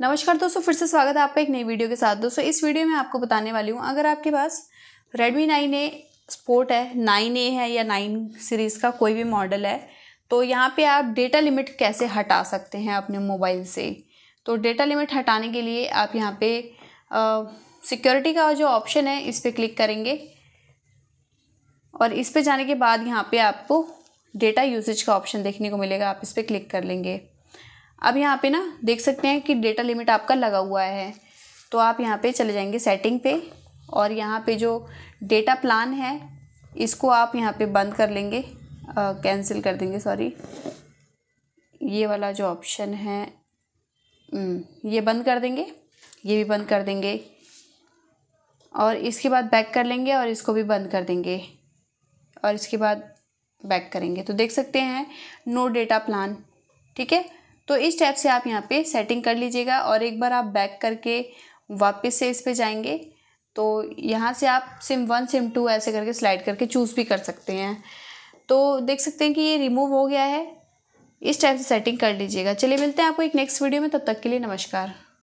नमस्कार दोस्तों फिर से स्वागत है आपका एक नई वीडियो के साथ दोस्तों इस वीडियो में आपको बताने वाली हूँ अगर आपके पास Redmi 9A स्पोर्ट है 9A है या 9 सीरीज़ का कोई भी मॉडल है तो यहाँ पे आप डेटा लिमिट कैसे हटा सकते हैं अपने मोबाइल से तो डेटा लिमिट हटाने के लिए आप यहाँ पे सिक्योरिटी का जो ऑप्शन है इस पर क्लिक करेंगे और इस पर जाने के बाद यहाँ पर आपको डेटा यूसेज का ऑप्शन देखने को मिलेगा आप इस पर क्लिक कर लेंगे अब यहाँ पे ना देख सकते हैं कि डेटा लिमिट आपका लगा हुआ है तो आप यहाँ पे चले जाएंगे सेटिंग पे और यहाँ पे जो डेटा प्लान है इसको आप यहाँ पे बंद कर लेंगे कैंसिल कर देंगे सॉरी ये वाला जो ऑप्शन है हम्म, ये बंद कर देंगे ये भी बंद कर देंगे और इसके बाद बैक कर लेंगे और इसको भी बंद कर देंगे और इसके बाद बैक करेंगे तो देख सकते हैं नो डेटा प्लान ठीक है तो इस टाइप से आप यहाँ पे सेटिंग कर लीजिएगा और एक बार आप बैक करके वापस से इस पर जाएंगे तो यहाँ से आप सिम वन सिम टू ऐसे करके स्लाइड करके चूज़ भी कर सकते हैं तो देख सकते हैं कि ये रिमूव हो गया है इस टाइप से सेटिंग कर लीजिएगा चलिए मिलते हैं आपको एक नेक्स्ट वीडियो में तब तक के लिए नमस्कार